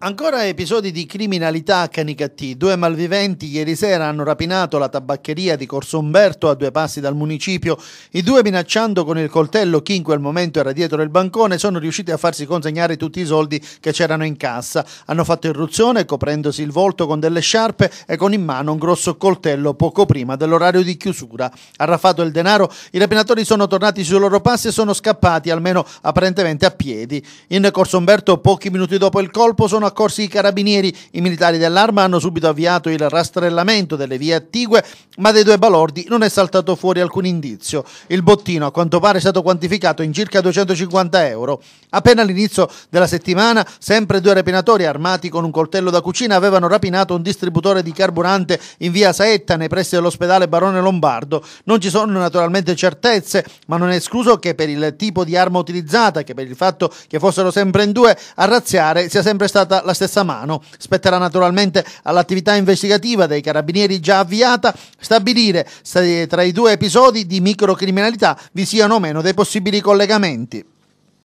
Ancora episodi di criminalità a Canicattì. Due malviventi ieri sera hanno rapinato la tabaccheria di Corso Umberto a due passi dal municipio. I due minacciando con il coltello chi in quel momento era dietro il bancone sono riusciti a farsi consegnare tutti i soldi che c'erano in cassa. Hanno fatto irruzione coprendosi il volto con delle sciarpe e con in mano un grosso coltello poco prima dell'orario di chiusura. Arraffato il denaro, i rapinatori sono tornati sui loro passi e sono scappati, almeno apparentemente a piedi. In Corso Umberto pochi minuti dopo il colpo sono accorsi i carabinieri. I militari dell'arma hanno subito avviato il rastrellamento delle vie attigue, ma dei due balordi non è saltato fuori alcun indizio. Il bottino, a quanto pare, è stato quantificato in circa 250 euro. Appena all'inizio della settimana, sempre due rapinatori armati con un coltello da cucina avevano rapinato un distributore di carburante in via Saetta nei pressi dell'ospedale Barone Lombardo. Non ci sono naturalmente certezze, ma non è escluso che per il tipo di arma utilizzata, che per il fatto che fossero sempre in due, a razziare sia sempre stata stata la stessa mano. Spetterà naturalmente all'attività investigativa dei carabinieri già avviata stabilire se tra i due episodi di microcriminalità vi siano o meno dei possibili collegamenti.